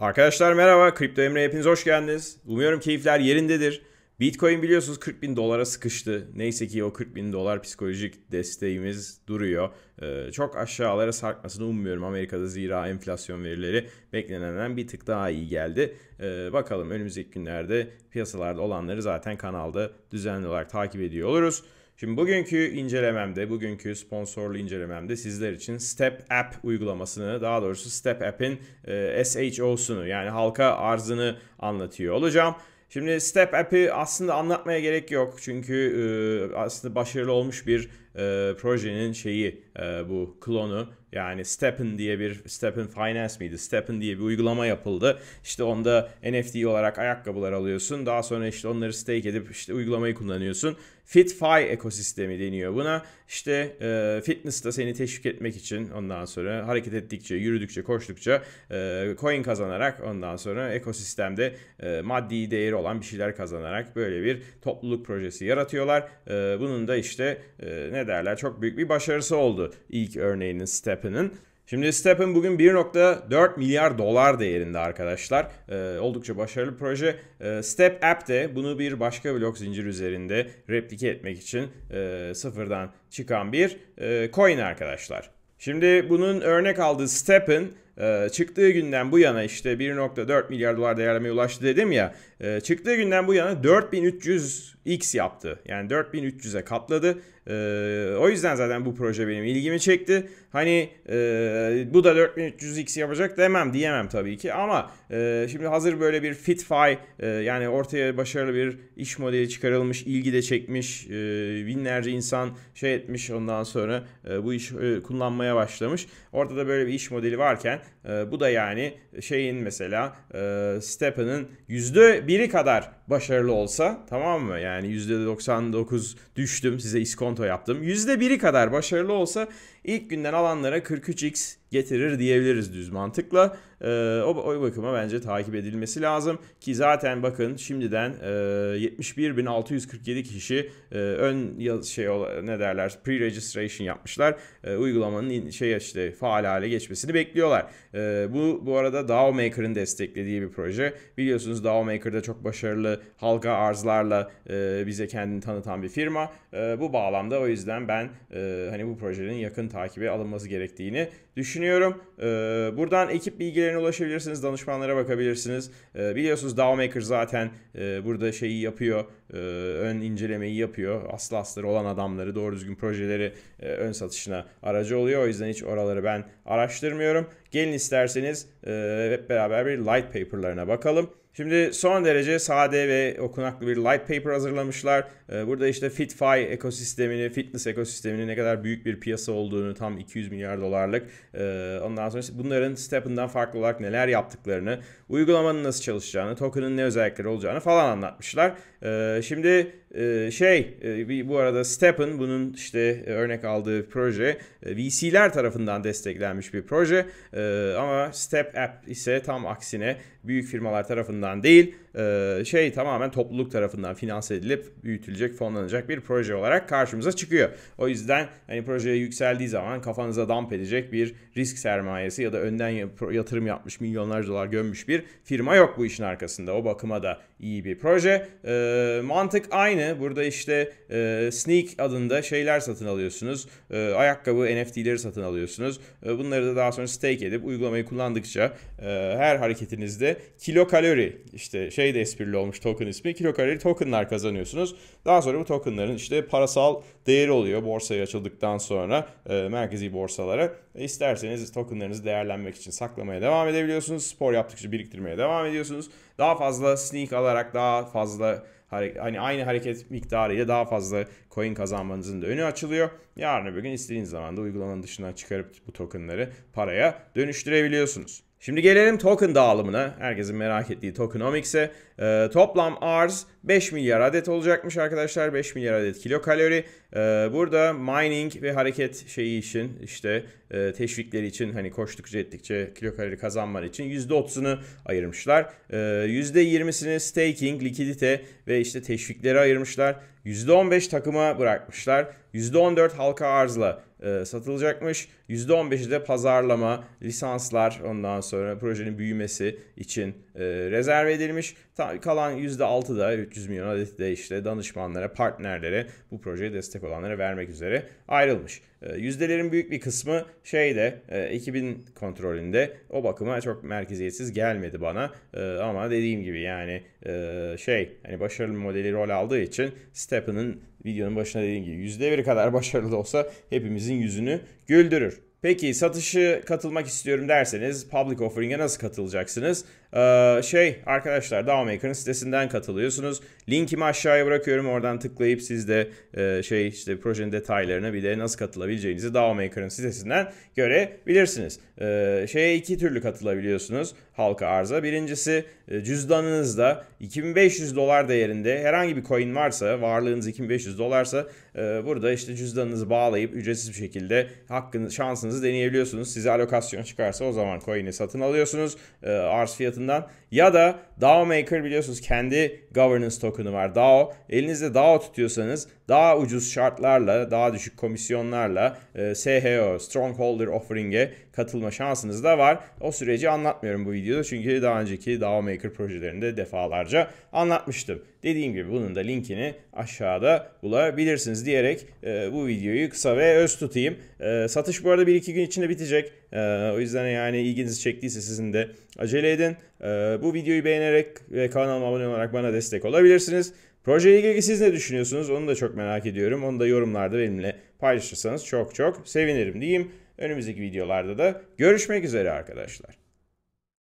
Arkadaşlar merhaba, Kripto Emre hepiniz hoş geldiniz. Umuyorum keyifler yerindedir. Bitcoin biliyorsunuz 40 bin dolara sıkıştı. Neyse ki o 40 bin dolar psikolojik desteğimiz duruyor. Ee, çok aşağılara sarkmasını ummuyorum Amerika'da zira enflasyon verileri beklenenden bir tık daha iyi geldi. Ee, bakalım önümüzdeki günlerde piyasalarda olanları zaten kanalda düzenli olarak takip ediyor oluruz. Şimdi bugünkü incelememde, bugünkü sponsorlu incelememde sizler için Step App uygulamasını, daha doğrusu Step App'in e, SHO'sunu yani halka arzını anlatıyor olacağım. Şimdi Step App'i aslında anlatmaya gerek yok çünkü e, aslında başarılı olmuş bir e, projenin şeyi e, bu klonu yani Stepin diye bir Stepin Finance miydi? Stepin diye bir uygulama yapıldı. İşte onda NFT olarak ayakkabılar alıyorsun. Daha sonra işte onları stake edip işte uygulamayı kullanıyorsun. FitFi ekosistemi deniyor buna. İşte e, fitness da seni teşvik etmek için ondan sonra hareket ettikçe, yürüdükçe, koştukça e, coin kazanarak ondan sonra ekosistemde e, maddi değeri olan bir şeyler kazanarak böyle bir topluluk projesi yaratıyorlar. E, bunun da işte e, ne derler. Çok büyük bir başarısı oldu ilk örneğinin Steppen'ın. Şimdi Steppen bugün 1.4 milyar dolar değerinde arkadaşlar. Ee, oldukça başarılı proje. Ee, Step App de bunu bir başka blok zincir üzerinde replike etmek için e, sıfırdan çıkan bir e, coin arkadaşlar. Şimdi bunun örnek aldığı Steppen ee, çıktığı günden bu yana işte 1.4 milyar dolar değerlemeye ulaştı dedim ya. E, çıktığı günden bu yana 4300x yaptı. Yani 4300'e katladı. Ee, o yüzden zaten bu proje benim ilgimi çekti. Hani e, bu da 4300x yapacak demem diyemem tabii ki. Ama e, şimdi hazır böyle bir FitFi yani ortaya başarılı bir iş modeli çıkarılmış, ilgi de çekmiş, binlerce insan şey etmiş ondan sonra bu iş kullanmaya başlamış. Ortada böyle bir iş modeli varken e, bu da yani şeyin mesela e, yüzde biri kadar başarılı olsa tamam mı? Yani yüzde %99 düştüm size iskonto yaptım. yüzde biri kadar başarılı olsa ilk günden alanlara 43x getirir diyebiliriz düz mantıkla. E, o, o bakıma bence takip edilmesi lazım ki zaten bakın şimdiden e, 71.647 kişi e, ön şey ne derler pre-registration yapmışlar. E, uygulamanın şey işte faal hale geçmesini bekliyorlar. E, bu bu arada DAO Maker'ın desteklediği bir proje. Biliyorsunuz DAO Maker'da çok başarılı halka arzlarla e, bize kendini tanıtan bir firma. E, bu bağlamda o yüzden ben e, hani bu projenin yakın takibi alınması gerektiğini düşünüyorum düşünüyorum. Ee, buradan ekip bilgilerine ulaşabilirsiniz, danışmanlara bakabilirsiniz. Ee, biliyorsunuz Dowmaker zaten e, burada şeyi yapıyor. Ee, ön incelemeyi yapıyor. Aslı asları olan adamları doğru düzgün projeleri e, ön satışına aracı oluyor. O yüzden hiç oraları ben araştırmıyorum. Gelin isterseniz e, hep beraber bir light paper'larına bakalım. Şimdi son derece sade ve okunaklı bir light paper hazırlamışlar. E, burada işte FitFi ekosistemini, fitness ekosistemini ne kadar büyük bir piyasa olduğunu tam 200 milyar dolarlık. Ondan sonra bunların Stepin'den farklı olarak neler yaptıklarını, uygulamanın nasıl çalışacağını, token'ın ne özellikleri olacağını falan anlatmışlar. Ee, şimdi e, şey e, bu arada Steppen bunun işte e, örnek aldığı proje VC'ler tarafından desteklenmiş bir proje ama Step App ise tam aksine büyük firmalar tarafından değil şey tamamen topluluk tarafından finanse edilip büyütülecek fonlanacak bir proje olarak karşımıza çıkıyor. O yüzden hani projeye yükseldiği zaman kafanıza damp edecek bir risk sermayesi ya da önden yatırım yapmış milyonlarca dolar gömmüş bir firma yok bu işin arkasında. O bakıma da iyi bir proje. Ee, mantık aynı. Burada işte e, Sneak adında şeyler satın alıyorsunuz. E, ayakkabı NFT'leri satın alıyorsunuz. E, bunları da daha sonra stake edip uygulamayı kullandıkça e, her hareketinizde kilo kalori işte şey de esprili olmuş token ismi. Kilo kalori tokenlar kazanıyorsunuz. Daha sonra bu tokenların işte parasal değeri oluyor borsaya açıldıktan sonra e, merkezi borsalara. E, isterseniz tokenlarınızı değerlenmek için saklamaya devam edebiliyorsunuz. Spor yaptıkça biriktirmeye devam ediyorsunuz. Daha fazla sneak alarak daha fazla hani aynı hareket miktarıyla daha fazla coin kazanmanızın da önü açılıyor. Yarın öbür gün istediğiniz zaman da uygulamanın dışından çıkarıp bu tokenları paraya dönüştürebiliyorsunuz. Şimdi gelelim token dağılımına. Herkesin merak ettiği tokenomics'e. Ee, toplam arz 5 milyar adet olacakmış arkadaşlar. 5 milyar adet kilokalori. Ee, burada mining ve hareket şeyi için işte e, teşvikleri için hani koştukça ettikçe kilokalori kazanman için %30'unu ayırmışlar. Ee, %20'sini staking, likidite ve işte teşviklere ayırmışlar. %15 takıma bırakmışlar. %14 halka arzla e, satılacakmış. %15'i de pazarlama, lisanslar ondan sonra projenin büyümesi için e, Rezerv edilmiş. Ta, kalan %6 da 300 milyon adet de işte danışmanlara, partnerlere, bu projeye destek olanlara vermek üzere ayrılmış. E, yüzdelerin büyük bir kısmı şeyde e, ekibin kontrolünde o bakıma çok merkeziyetsiz gelmedi bana. E, ama dediğim gibi yani şey hani başarılı modeli rol aldığı için Stephen'ın videonun başına dediğim gibi %1 kadar başarılı olsa hepimizin yüzünü güldürür. Peki satışı katılmak istiyorum derseniz public offering'e nasıl katılacaksınız? Ee, şey arkadaşlar DAOMaker'ın sitesinden katılıyorsunuz. Linkimi aşağıya bırakıyorum. Oradan tıklayıp siz de e, şey işte projenin detaylarını bir de nasıl katılabileceğinizi DAOMaker'ın sitesinden görebilirsiniz. Ee, şeye iki türlü katılabiliyorsunuz halka arza. Birincisi e, cüzdanınızda 2500 dolar değerinde herhangi bir coin varsa, varlığınız 2500 dolarsa e, burada işte cüzdanınızı bağlayıp ücretsiz bir şekilde hakkınız şansınız şansınızı deneyebiliyorsunuz. Size alokasyon çıkarsa o zaman coin'i satın alıyorsunuz e, arz fiyatından. Ya da DAO Maker biliyorsunuz kendi governance token'ı var. DAO elinizde DAO tutuyorsanız daha ucuz şartlarla, daha düşük komisyonlarla e, SHO, Strongholder Offering'e katılma şansınız da var. O süreci anlatmıyorum bu videoda çünkü daha önceki DAO Maker projelerinde defalarca anlatmıştım. Dediğim gibi bunun da linkini aşağıda bulabilirsiniz diyerek e, bu videoyu kısa ve öz tutayım. E, satış bu arada 1-2 gün içinde bitecek. E, o yüzden yani ilginizi çektiyse sizin de acele edin. E, bu videoyu beğenerek ve kanalıma abone olarak bana destek olabilirsiniz. Projeyle ilgili siz ne düşünüyorsunuz? Onu da çok merak ediyorum. Onu da yorumlarda benimle paylaşırsanız çok çok sevinirim diyeyim. Önümüzdeki videolarda da görüşmek üzere arkadaşlar.